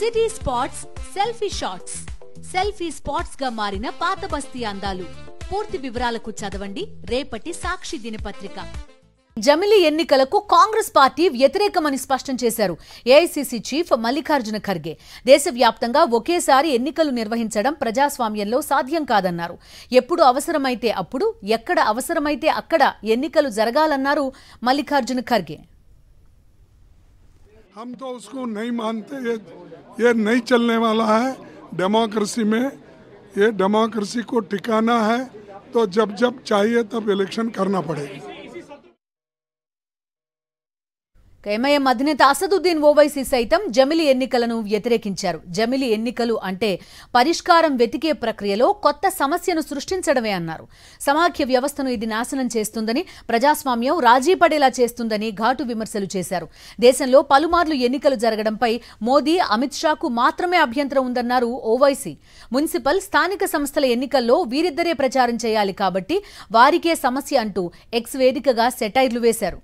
city spots selfie shots selfie spots గా మారిన పాత బస్తీ అందాలు పూర్తి వివరాలకు చదవండి రేపటి సాక్షి దినపత్రిక జమిలి ఎన్నికలకు కాంగ్రెస్ పార్టీ వ్యతిరేకమని స్పష్టం చేశారు ఏఐసీసీ చీఫ్ మల్లికార్జున ఖర్గే దేశవ్యాప్తంగా ఒకేసారి ఎన్నికలు నిర్వహించడం ప్రజాస్వామ్యంలో సాధ్యం కాదన్నారు ఎప్పుడు అవసరమైతే అప్పుడు ఎక్కడ అవసరమైతే అక్కడ ఎన్నికలు జరగాలన్నారు మల్లికార్జున ఖర్గే ये नहीं चलने वाला है डेमोक्रेसी में ये डेमोक्रेसी को ठिकाना है तो जब जब चाहिए तब इलेक्शन करना पड़ेगा ఎంఐఎం అధినేత అసదుద్దీన్ ఓవైసీ సైతం జమిలి ఎన్నికలను వ్యతిరేకించారు జమిలి ఎన్నికలు అంటే పరిష్కారం వెతికే ప్రక్రియలో కొత్త సమస్యను సృష్టించడమే అన్నారు సమాఖ్య వ్యవస్థను ఇది నాశనం చేస్తుందని ప్రజాస్వామ్యం రాజీ పడేలా చేస్తుందని ఘాటు విమర్శలు చేశారు దేశంలో పలుమార్లు ఎన్నికలు జరగడంపై మోదీ అమిత్ షాకు మాత్రమే అభ్యంతరం ఉందన్నారు ఓవైసీ మున్సిపల్ స్థానిక సంస్థల ఎన్నికల్లో వీరిద్దరే ప్రచారం చేయాలి కాబట్టి వారికే సమస్య అంటూ ఎక్స్ వేదికగా సెటైర్లు వేశారు